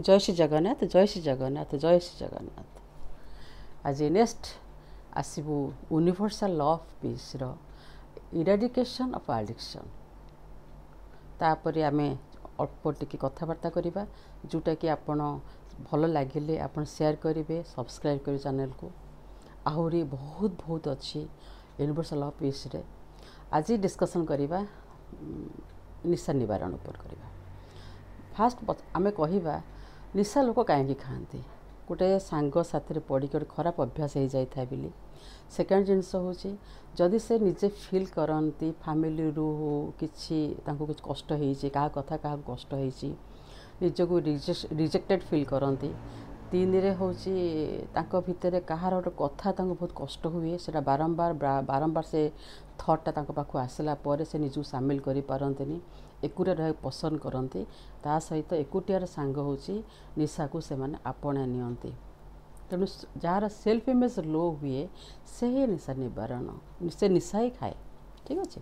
जय श्री जगन्नाथ जय श्री जगन्नाथ जय श्री जगन्नाथ आज नेक्स्ट आसबु युनिभर्साल लिस र इडेडिकेसन अफ आडिक्सन ति कथा बर्ता जोटाकि आप भगले आयर गरे सब्सक्राइब गरे को आउरी बहुत बहुत अझै युनिभर्साल लिसे आज डिसकसन गरेको निशा नवारण उप फास्ट आमे कति लिसल लोक कायकी खांती कोटे सांगो साथरे पडीकर खराब अभ्यास हे जाय थाबिली सेकंड जेन्स होची जदि से निजे फिल करनती फ्यामिली रु हो किछि तांको कइस कष्ट हेछि का कथा का कष्ट हेछि निजे को रिजेक्टेड फिल करनती ତିନିରେ ହେଉଛି ତାଙ୍କ ଭିତରେ କାହାର ଗୋଟେ କଥା ତାଙ୍କୁ ବହୁତ କଷ୍ଟ ହୁଏ ସେଇଟା ବାରମ୍ବାର ବାରମ୍ବାର ସେ ଥଟ୍ଟା ତାଙ୍କ ପାଖକୁ ଆସିଲା ପରେ ସେ ନିଜକୁ ସାମିଲ କରିପାରନ୍ତିନି ଏକୁଟିଆ ରହିବାକୁ ପସନ୍ଦ କରନ୍ତି ତା ସହିତ ଏକୁଟିଆର ସାଙ୍ଗ ହେଉଛି ନିଶାକୁ ସେମାନେ ଆପଣାଇ ନିଅନ୍ତି ତେଣୁ ଯାହାର ସେଲ୍ଫ ଇମେଜ୍ ଲୋ ହୁଏ ସେ ହିଁ ନିଶା ନିବାରଣ ସେ ନିଶା ହିଁ ଖାଏ ଠିକ୍ ଅଛି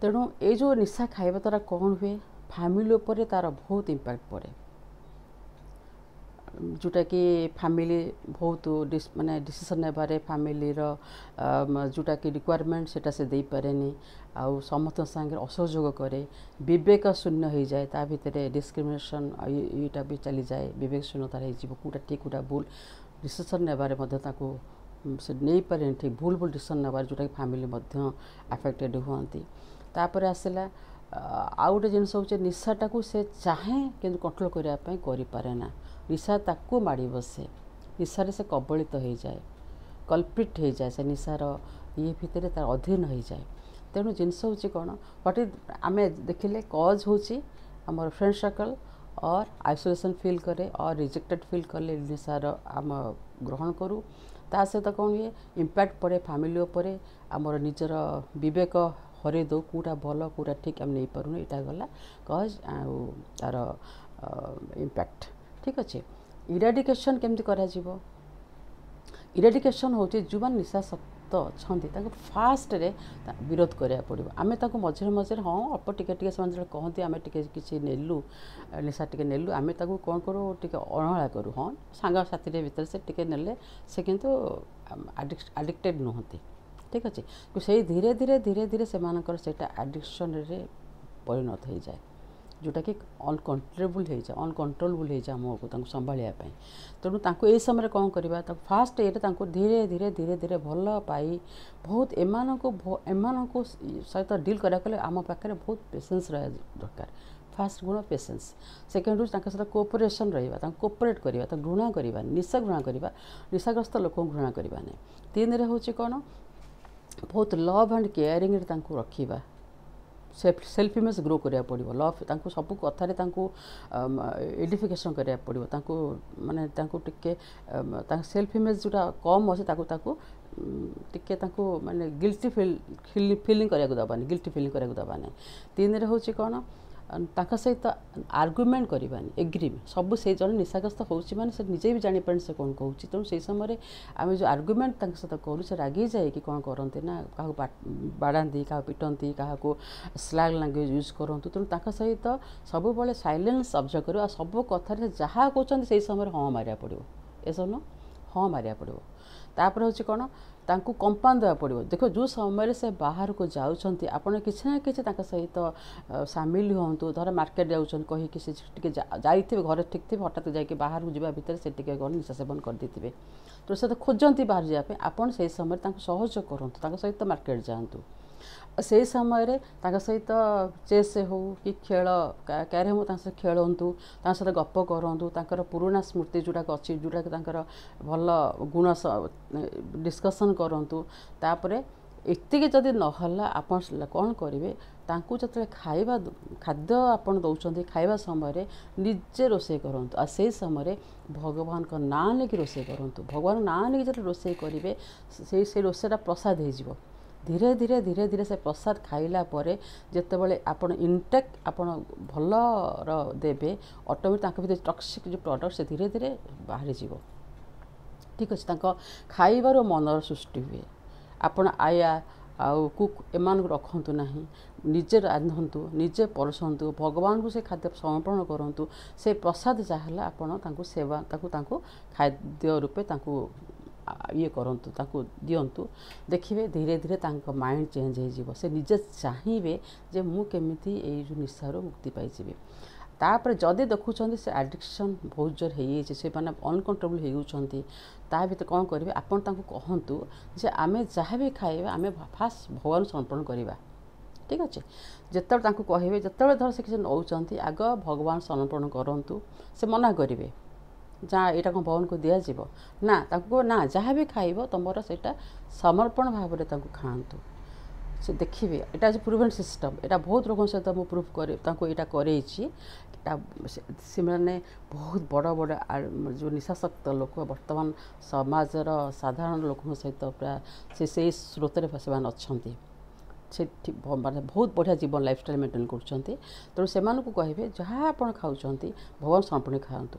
ତେଣୁ ଏଇ ଯେଉଁ ନିଶା ଖାଇବା ଦ୍ୱାରା କ'ଣ ହୁଏ ଫ୍ୟାମିଲି ଉପରେ ତା'ର ବହୁତ ଇମ୍ପାକ୍ଟ ପଡ଼େ जोटाकि फ्यामिली बहुत मिसिसन नबारे फ्यामिली र से रिकर्मेन्ट सिटासे आ समस्त सम सासहयोग करे बेक हो, शून्य त भित्रै डिस्क्रिमेसन इटा चालिए विवेक शून्य त भुल डिसिसन नेबारे नै पारे भूल भूल भुल डिसन न जोटा फ्यामिली एफेक्टेड हुँदै आसला आउँछ जिनिस हौ चाहिँ से चाहे कि कन्ट्रोल गरेको परेन ନିଶା ତାକୁ ମାଡ଼ି ବସେ ନିଶାରେ ସେ କବଳିତ ହେଇଯାଏ କଲ୍ପ୍ରିଟ୍ ହେଇଯାଏ ସେ ନିଶାର ଇଏ ଭିତରେ ତାର ଅଧୀନ ହେଇଯାଏ ତେଣୁ ଜିନିଷ ହେଉଛି କ'ଣ ହ୍ୱାଟ୍ ଇଜ୍ ଆମେ ଦେଖିଲେ କଜ୍ ହେଉଛି ଆମର friend circle or isolation feel କରେ ଅର୍ ରିଜେକ୍ଟେଡ଼୍ ଫିଲ୍ କଲେ ନିଶାର ଆମ ଗ୍ରହଣ କରୁ ତା ସହିତ କ'ଣ ହୁଏ ଇମ୍ପ୍ୟାକ୍ଟ ପଡ଼େ ଫ୍ୟାମିଲି ଉପରେ ଆମର ନିଜର ବିବେକ ହରେଇ ଦେଉ କେଉଁଟା ଭଲ କେଉଁଟା ଠିକ୍ ଆମେ ନେଇପାରୁନୁ ଏଇଟା ଗଲା କଜ୍ ଆଉ ତା'ର ଇମ୍ପ୍ୟାକ୍ଟ ঠিক ଅଛି ଇରାଡିକେସନ୍ କେମିତି କରାଯିବ ଇରାଡିକେସନ୍ ହେଉଛି ଯେଉଁମାନେ ନିଶାସକ୍ତ ଅଛନ୍ତି ତାଙ୍କୁ ଫାଷ୍ଟରେ ବିରୋଧ କରିବାକୁ ପଡ଼ିବ ଆମେ ତାଙ୍କୁ ମଝିରେ ମଝିରେ ହଁ ଅଳ୍ପ ଟିକେ ଟିକେ ସେମାନେ ଯେତେବେଳେ କହନ୍ତି ଆମେ ଟିକେ କିଛି ନେଲୁ ନିଶା ଟିକେ ନେଲୁ ଆମେ ତାକୁ କ'ଣ କରୁ ଟିକେ ଅଣହେଳା କରୁ ହଁ ସାଙ୍ଗସାଥିରେ ଭିତରେ ସେ ଟିକେ ନେଲେ ସେ କିନ୍ତୁ ଆଡ଼ିକ୍ଟେଡ଼୍ ନୁହନ୍ତି ଠିକ୍ ଅଛି ସେଇ ଧୀରେ ଧୀରେ ଧୀରେ ଧୀରେ ସେମାନଙ୍କର ସେଇଟା ଆଡ଼ିକ୍ସନ୍ରେ ପରିଣତ ହୋଇଯାଏ जोटाकि अनकन्ट्रोबुल होइ अनकन्ट्रोलबुल होइन आम सम्भाव्यप त समय कन् फास्ट एउटा धीरे धीरे धीरे धीरे भल पाई बहुत ए सहित डिल् आम पार्टीले बहुत पेसेन्स र दरकार फास्ट गुण पेसेन्स सेकेन्डहरू कोपोरसन रहेको कोपरेट गरेको घृणा निशा घृणा निशाग्रस्त लोक घृणा तिन र हौ कति लभ एन्ड केयारिङ रक सेल्फ इमेज ग्रो करा पड़ो लव सब कथा आइडेटिफिकेसन करा पड़ो मानने सेल्फ इमेज जोटा कम अच्छे টিকে তাঁকু মানে গিল্টি ফিল ফিলিং করা দেবানি গিল্টি ফিলিং করা দেবানি তিন হচ্ছে কোণ ତାଙ୍କ ସହିତ ଆର୍ଗୁମେଣ୍ଟ କରିବାନି ଏଗ୍ରି ସବୁ ସେ ଜଣେ ନିଶାଗ୍ରସ୍ତ ହେଉଛି ମାନେ ସେ ନିଜେ ବି ଜାଣିପାରିନି ସେ କ'ଣ କହୁଛି ତେଣୁ ସେହି ସମୟରେ ଆମେ ଯେଉଁ ଆର୍ଗୁମେଣ୍ଟ ତାଙ୍କ ସହିତ କରୁ ସେ ରାଗି ଯାଇକି କ'ଣ କରନ୍ତି ନା କାହାକୁ ବାଡ଼ାନ୍ତି କାହାକୁ ପିଟନ୍ତି କାହାକୁ ସ୍ଲାଗ୍ ଲାଙ୍ଗୁଏଜ୍ ୟୁଜ୍ କରନ୍ତୁ ତେଣୁ ତାଙ୍କ ସହିତ ସବୁବେଳେ ସାଇଲେନ୍ସ ଅବଜର୍ଭ କରିବ ଆଉ ସବୁ କଥାରେ ସେ ଯାହା କହୁଛନ୍ତି ସେହି ସମୟରେ ହଁ ମାରିବାକୁ ପଡ଼ିବ ଏସବୁ ନୁହଁ ହଁ ମାରିବାକୁ ପଡ଼ିବ ତା'ପରେ ହେଉଛି କ'ଣ ତାଙ୍କୁ କମ୍ପାଉଣ୍ଡ ଦେବାକୁ ପଡ଼ିବ ଦେଖ ଯେଉଁ ସମୟରେ ସେ ବାହାରକୁ ଯାଉଛନ୍ତି ଆପଣ କିଛି ନା କିଛି ତାଙ୍କ ସହିତ ସାମିଲ ହୁଅନ୍ତୁ ଧର ମାର୍କେଟ ଯାଉଛନ୍ତି କହିକି ସେ ଟିକେ ଯାଇଥିବେ ଘରେ ଠିକ୍ ଥିବେ ହଠାତ୍ ଯାଇକି ବାହାରକୁ ଯିବା ଭିତରେ ସେ ଟିକେ କ'ଣ ନିଶା ସେବନ କରିଦେଇଥିବେ ତ ସେ ତ ଖୋଜନ୍ତି ବାହାର ଯିବା ପାଇଁ ଆପଣ ସେହି ସମୟରେ ତାଙ୍କୁ ସହଯୋଗ କରନ୍ତୁ ତାଙ୍କ ସହିତ ମାର୍କେଟ ଯାଆନ୍ତୁ ସେହି ସମୟରେ ତାଙ୍କ ସହିତ ଚେସ୍ ହେଉ କି ଖେଳ କ୍ୟାରମ୍ ତାଙ୍କ ସହିତ ଖେଳନ୍ତୁ ତାଙ୍କ ସହିତ ଗପ କରନ୍ତୁ ତାଙ୍କର ପୁରୁଣା ସ୍ମୃତି ଯେଉଁଟାକୁ ଅଛି ଯେଉଁଟାକି ତାଙ୍କର ଭଲ ଗୁଣ ଡିସ୍କସନ୍ କରନ୍ତୁ ତାପରେ ଏତିକି ଯଦି ନହେଲା ଆପଣ କ'ଣ କରିବେ ତାଙ୍କୁ ଯେତେବେଳେ ଖାଇବା ଖାଦ୍ୟ ଆପଣ ଦେଉଛନ୍ତି ଖାଇବା ସମୟରେ ନିଜେ ରୋଷେଇ କରନ୍ତୁ ଆଉ ସେହି ସମୟରେ ଭଗବାନଙ୍କ ନାଁ ନେଇକି ରୋଷେଇ କରନ୍ତୁ ଭଗବାନଙ୍କ ନାଁ ନେଇକି ଯେତେବେଳେ ରୋଷେଇ କରିବେ ସେଇ ସେ ରୋଷେଇଟା ପ୍ରସାଦ ହୋଇଯିବ ଧୀରେ ଧୀରେ ଧୀରେ ଧୀରେ ସେ ପ୍ରସାଦ ଖାଇଲା ପରେ ଯେତେବେଳେ ଆପଣ ଇନଟେକ୍ ଆପଣ ଭଲର ଦେବେ ଅଟୋମେଟିକ୍ ତାଙ୍କ ଭିତରେ ଟକ୍ସିକ୍ ଯେଉଁ ପ୍ରଡ଼କ୍ଟ ସେ ଧୀରେ ଧୀରେ ବାହାରିଯିବ ଠିକ୍ ଅଛି ତାଙ୍କ ଖାଇବାର ମନର ସୃଷ୍ଟି ହୁଏ ଆପଣ ଆୟା ଆଉ କୁକ୍ ଏମାନଙ୍କୁ ରଖନ୍ତୁ ନାହିଁ ନିଜେ ରାନ୍ଧନ୍ତୁ ନିଜେ ପରସନ୍ତୁ ଭଗବାନଙ୍କୁ ସେ ଖାଦ୍ୟ ସମର୍ପଣ କରନ୍ତୁ ସେ ପ୍ରସାଦ ଯାହା ହେଲା ଆପଣ ତାଙ୍କୁ ସେବା ତାକୁ ତାଙ୍କୁ ଖାଦ୍ୟ ରୂପେ ତାଙ୍କୁ ଇଏ କରନ୍ତୁ ତାଙ୍କୁ ଦିଅନ୍ତୁ ଦେଖିବେ ଧୀରେ ଧୀରେ ତାଙ୍କ ମାଇଣ୍ଡ ଚେଞ୍ଜ ହେଇଯିବ ସେ ନିଜେ ଚାହିଁବେ ଯେ ମୁଁ କେମିତି ଏଇ ଯେଉଁ ନିଶାରୁ ମୁକ୍ତି ପାଇଯିବି ତାପରେ ଯଦି ଦେଖୁଛନ୍ତି ସେ ଆଡ଼ିକ୍ସନ୍ ବହୁତ ଜୋର ହେଇଯାଇଛି ସେମାନେ ଅନକଣ୍ଟ୍ରୋଲ୍ ହେଇଯାଉଛନ୍ତି ତା ଭିତରେ କ'ଣ କରିବେ ଆପଣ ତାଙ୍କୁ କହନ୍ତୁ ଯେ ଆମେ ଯାହା ବି ଖାଇବା ଆମେ ଫାଷ୍ଟ ଭଗବାନ ସମର୍ପଣ କରିବା ଠିକ୍ ଅଛି ଯେତେବେଳେ ତାଙ୍କୁ କହିବେ ଯେତେବେଳେ ଧର ସେ କିଛି ନେଉଛନ୍ତି ଆଗ ଭଗବାନ ସମର୍ପଣ କରନ୍ତୁ ସେ ମନା କରିବେ ଯାହା ଏଇଟା କ'ଣ ଭଗବାନଙ୍କୁ ଦିଆଯିବ ନା ତାଙ୍କୁ କୁହ ନା ଯାହା ବି ଖାଇବ ତୁମର ସେଇଟା ସମର୍ପଣ ଭାବରେ ତାଙ୍କୁ ଖାଆନ୍ତୁ ସେ ଦେଖିବେ ଏଇଟା ହେଉଛି ପ୍ରୁଭେଣ୍ଟ ସିଷ୍ଟମ୍ ଏଇଟା ବହୁତ ଲୋକଙ୍କ ସହିତ ମୁଁ ପ୍ରୁଭ୍ କରେ ତାଙ୍କୁ ଏଇଟା କରେଇଛି ଏଇଟା ସେମାନେ ବହୁତ ବଡ଼ ବଡ଼ ଯେଉଁ ନିଶାସକ୍ତ ଲୋକ ବର୍ତ୍ତମାନ ସମାଜର ସାଧାରଣ ଲୋକଙ୍କ ସହିତ ପୁରା ସେ ସେଇ ସ୍ରୋତରେ ସେମାନେ ଅଛନ୍ତି ସେଠି ମାନେ ବହୁତ ବଢ଼ିଆ ଜୀବନ ଲାଇଫଷ୍ଟାଇଲ୍ ମେଣ୍ଟେନ୍ କରୁଛନ୍ତି ତେଣୁ ସେମାନଙ୍କୁ କହିବେ ଯାହା ଆପଣ ଖାଉଛନ୍ତି ଭଗବାନ ସମର୍ପଣ ଖାଆନ୍ତୁ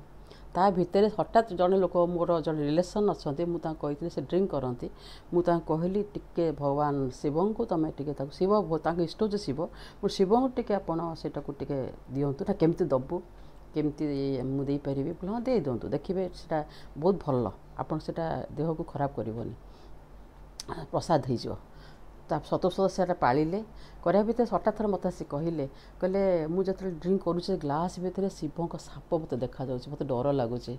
ତା ଭିତରେ ହଠାତ୍ ଜଣେ ଲୋକ ମୋର ଜଣେ ରିଲେସନ୍ ଅଛନ୍ତି ମୁଁ ତାଙ୍କୁ କହିଥିଲି ସେ ଡ୍ରିଙ୍କ୍ କରନ୍ତି ମୁଁ ତାଙ୍କୁ କହିଲି ଟିକେ ଭଗବାନ ଶିବଙ୍କୁ ତୁମେ ଟିକେ ତାକୁ ଶିବ ତାଙ୍କ ଇଷ୍ଟ ହେଉଛି ଶିବ ମୁଁ ଶିବଙ୍କୁ ଟିକିଏ ଆପଣ ସେଇଟାକୁ ଟିକିଏ ଦିଅନ୍ତୁ ନା କେମିତି ଦେବୁ କେମିତି ମୁଁ ଦେଇପାରିବି ବୋଲି ହଁ ଦେଇଦିଅନ୍ତୁ ଦେଖିବେ ସେଇଟା ବହୁତ ଭଲ ଆପଣ ସେଇଟା ଦେହକୁ ଖରାପ କରିବନି ପ୍ରସାଦ ହେଇଯିବ ତା ସତ ସଦସ୍ୟରେ ପାଳିଲେ କରିବା ଭିତରେ ହଠାତ୍ ଥର ମୋତେ ଆସି କହିଲେ କହିଲେ ମୁଁ ଯେତେବେଳେ ଡ୍ରିଙ୍କ କରୁଛି ଗ୍ଲାସ୍ ଭିତରେ ଶିବଙ୍କ ସାପ ମୋତେ ଦେଖାଯାଉଛି ମୋତେ ଡର ଲାଗୁଛି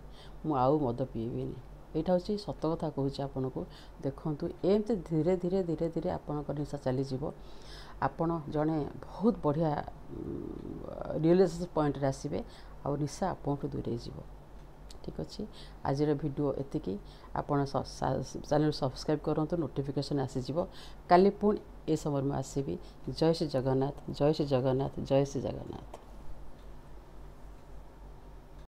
ମୁଁ ଆଉ ମଦ ପିଇବିନି ଏଇଟା ହେଉଛି ସତ କଥା କହୁଛି ଆପଣଙ୍କୁ ଦେଖନ୍ତୁ ଏମିତି ଧୀରେ ଧୀରେ ଧୀରେ ଧୀରେ ଆପଣଙ୍କ ନିଶା ଚାଲିଯିବ ଆପଣ ଜଣେ ବହୁତ ବଢ଼ିଆ ରିଏଲିଜେସନ୍ ପଏଣ୍ଟରେ ଆସିବେ ଆଉ ନିଶା ଆପଣଙ୍କଠୁ ଦୂରେଇଯିବ ठिक अहि आज भिडियो यतिकि आउँ च्यानेल् सब्सक्राइब कि नोटिफिकेसन आसि कि पर म आसि जय श्री जगन्नाथ जय जगन्नाथ जय जगन्नाथ